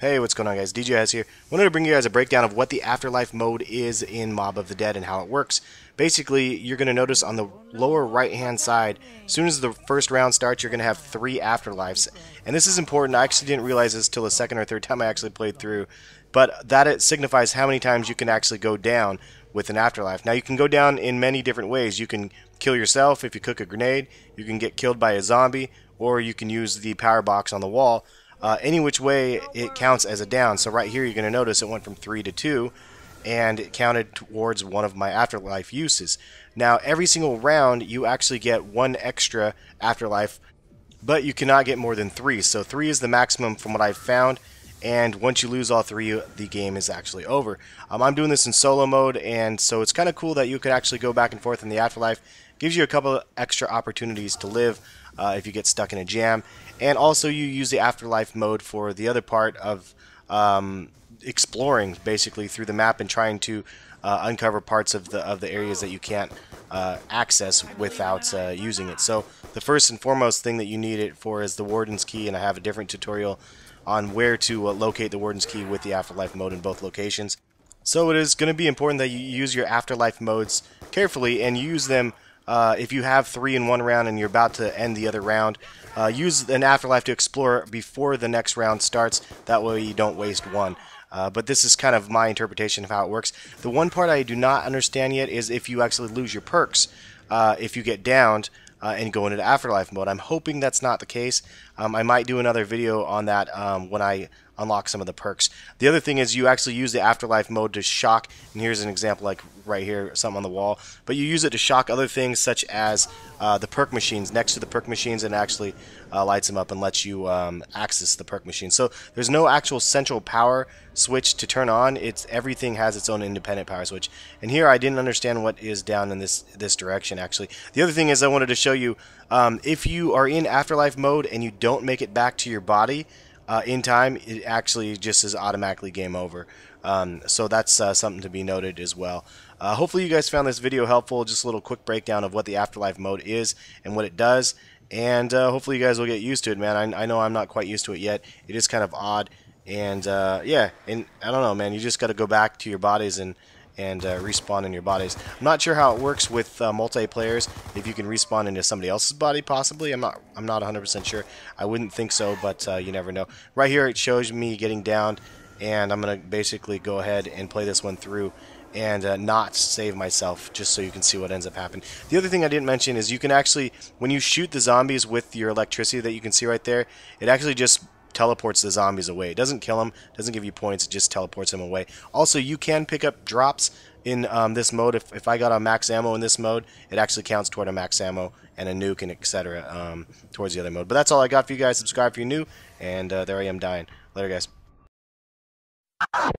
Hey, what's going on guys? DJS here. Wanted to bring you guys a breakdown of what the Afterlife mode is in Mob of the Dead and how it works. Basically, you're going to notice on the lower right-hand side, as soon as the first round starts, you're going to have three Afterlives. And this is important. I actually didn't realize this till the second or third time I actually played through. But that it signifies how many times you can actually go down with an Afterlife. Now, you can go down in many different ways. You can kill yourself if you cook a grenade. You can get killed by a zombie. Or you can use the power box on the wall uh, any which way it counts as a down. So right here, you're going to notice it went from 3 to 2, and it counted towards one of my afterlife uses. Now, every single round, you actually get one extra afterlife, but you cannot get more than 3. So 3 is the maximum from what I've found, and once you lose all three, the game is actually over. Um, I'm doing this in solo mode, and so it's kind of cool that you could actually go back and forth in the afterlife. Gives you a couple extra opportunities to live uh, if you get stuck in a jam, and also you use the afterlife mode for the other part of um, exploring, basically through the map and trying to uh, uncover parts of the of the areas that you can't uh, access without uh, using it. So the first and foremost thing that you need it for is the Warden's Key, and I have a different tutorial on where to uh, locate the Warden's Key with the Afterlife mode in both locations. So it is going to be important that you use your Afterlife modes carefully and use them uh, if you have three in one round and you're about to end the other round. Uh, use an Afterlife to explore before the next round starts. That way you don't waste one. Uh, but this is kind of my interpretation of how it works. The one part I do not understand yet is if you actually lose your perks. Uh, if you get downed, uh, and go into afterlife mode. I'm hoping that's not the case. Um, I might do another video on that um, when I unlock some of the perks. The other thing is you actually use the afterlife mode to shock, and here's an example like right here, something on the wall, but you use it to shock other things such as uh, the perk machines next to the perk machines and actually uh, lights them up and lets you um, access the perk machine. So there's no actual central power switch to turn on. It's everything has its own independent power switch. And here I didn't understand what is down in this this direction actually. The other thing is I wanted to show you um, if you are in afterlife mode and you don't make it back to your body uh, in time, it actually just is automatically game over. Um, so that's uh, something to be noted as well. Uh, hopefully you guys found this video helpful, just a little quick breakdown of what the Afterlife mode is and what it does. And uh, hopefully you guys will get used to it, man. I, I, know I'm not quite used to it yet. It is kind of odd. And uh, yeah, and I don't know, man. You just got to go back to your bodies and, and uh, respawn in your bodies. I'm not sure how it works with uh, multiplayers. If you can respawn into somebody else's body, possibly. I'm not. I'm not 100% sure. I wouldn't think so, but uh, you never know. Right here, it shows me getting down, and I'm gonna basically go ahead and play this one through and uh, not save myself just so you can see what ends up happening. The other thing I didn't mention is you can actually, when you shoot the zombies with your electricity that you can see right there, it actually just teleports the zombies away. It doesn't kill them, doesn't give you points, it just teleports them away. Also, you can pick up drops in um, this mode. If, if I got a max ammo in this mode, it actually counts toward a max ammo and a nuke and etc. Um, towards the other mode. But that's all I got for you guys. Subscribe if you're new, and uh, there I am dying. Later, guys.